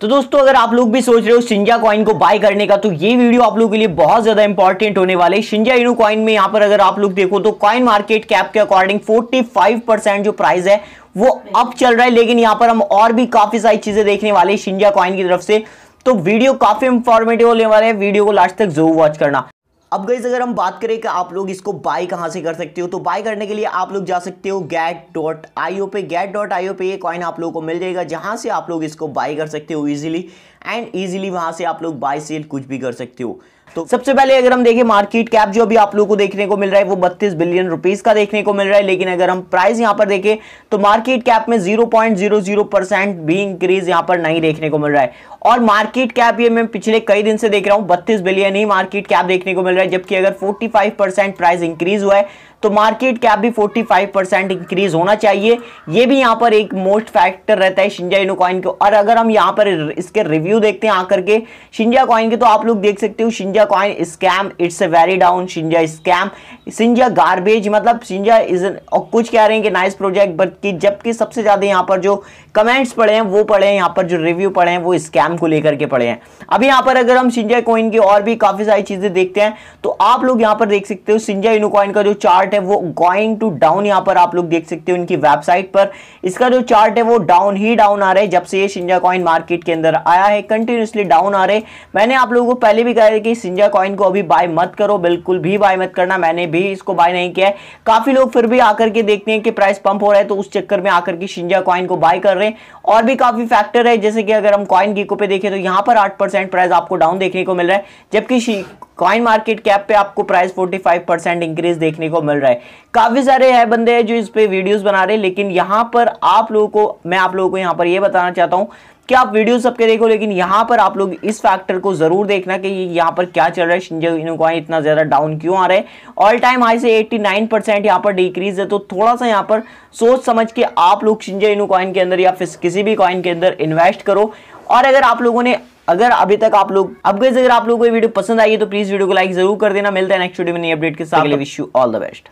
तो दोस्तों अगर आप लोग भी सोच रहे हो सिंजा कॉइन को बाय करने का तो ये वीडियो आप लोगों के लिए बहुत ज्यादा इंपॉर्टेंट होने वाले सिंजा इनू कॉइन में यहाँ पर अगर आप लोग देखो तो कॉइन मार्केट कैप के अकॉर्डिंग 45 परसेंट जो प्राइस है वो अप चल रहा है लेकिन यहाँ पर हम और भी काफी सारी चीजें देखने वाले सिंजा कॉइन की तरफ से तो वीडियो काफी इंफॉर्मेटिव होने वाले हैं वीडियो को लास्ट तक जरूर वॉच करना अब गई अगर हम बात करें कि आप लोग इसको बाय कहाँ से कर सकते हो तो बाय करने के लिए आप लोग जा सकते हो गैट डॉट आई पे गैट डॉट आई पे ये कॉइन आप लोगों को मिल जाएगा जहाँ से आप लोग इसको बाय कर सकते हो ईजिली एंड ईजिली वहाँ से आप लोग बाय सेल कुछ भी कर सकते हो तो सबसे पहले अगर हम देखें मार्केट कैप जो अभी आप लोगों को देखने को मिल रहा है वो बत्तीस बिलियन रुपीज का देखने को मिल रहा है लेकिन अगर हम प्राइस यहां पर देखें तो मार्केट कैप में 0.00 परसेंट भी इंक्रीज यहां पर नहीं देखने को मिल रहा है और मार्केट कैप ये मैं पिछले कई दिन से देख रहा हूं बत्तीस बिलियन ही मार्केट कैप देखने को मिल रहा है जबकि अगर फोर्टी प्राइस इंक्रीज हुआ है तो मार्केट कैप भी 45 परसेंट इंक्रीज होना चाहिए ये भी यहाँ पर एक मोस्ट फैक्टर रहता है शिंजा इनो कॉइन को और अगर हम यहाँ पर इसके रिव्यू देखते हैं आकर के शिंजा कॉइन के तो आप लोग देख सकते हो Shinja coin scam it's a very down Shinja scam Shinja garbage मतलब सिंजा इज कुछ कह रहे हैं कि नाइस प्रोजेक्ट बट कि जबकि सबसे ज़्यादा यहाँ पर जो कमेंट्स पड़े हैं वो पड़े हैं यहाँ पर जो रिव्यू पड़े हैं वो स्कैम को लेकर के पड़े हैं अभी यहाँ पर अगर हम सिंजा कॉइन की और भी काफ़ी सारी चीज़ें देखते हैं तो आप लोग यहाँ पर देख सकते हो सिंजा इनो कॉइन का जो चार्ट है वो गोइंग टू डाउन यहां पर आप लोग देख सकते हो इनकी वेबसाइट पर इसका जो चार्ट है वो डाउन ही डाउन आ रहा है जब से ये सिंजा कॉइन मार्केट के अंदर आया है कंटिन्यूसली डाउन आ रहे मैंने आप लोगों को पहले भी कहा कि सिंजा कॉइन को अभी बाय मत करो बिल्कुल भी बाय मत करना मैंने भी इसको बाय नहीं किया काफ़ी लोग फिर भी आकर के देखते हैं कि प्राइस पंप हो रहा है तो उस चक्कर में आकर के सिंजा कॉइन को बाय कर रहे हैं और भी काफ़ी फैक्टर है जैसे कि अगर हम कॉइन गीको पे देखें तो यहां पर आठ प्राइस आपको डाउन देखने को मिल रहा है जबकि कॉइन मार्केट कैप पे आपको प्राइस 45 परसेंट इंक्रीज देखने को मिल रहा है काफ़ी सारे है बंदे हैं जो इस पे वीडियोस बना रहे हैं लेकिन यहाँ पर आप लोगों को मैं आप लोगों को यहाँ पर ये यह बताना चाहता हूँ कि आप वीडियो सबके देखो लेकिन यहाँ पर आप लोग इस फैक्टर को जरूर देखना कि यहाँ पर क्या चल रहा है शिंजो इनोकॉइन इतना ज़्यादा डाउन क्यों आ रहा है ऑल टाइम हाई से 89 परसेंट यहाँ पर डिक्रीज है तो थोड़ा सा यहाँ पर सोच समझ के आप लोग शिंजो इनोकॉइन के अंदर या फिर किसी भी कॉइन के अंदर इन्वेस्ट करो और अगर आप लोगों ने अगर अभी तक आप लोग अब गए अगर आप लोगों को ये वीडियो पसंद आई है तो प्लीज वीडियो को लाइक जरूर कर देना मिलता है नेक्स्ट वीडियो में नई अपडेट के साथ wish you all the best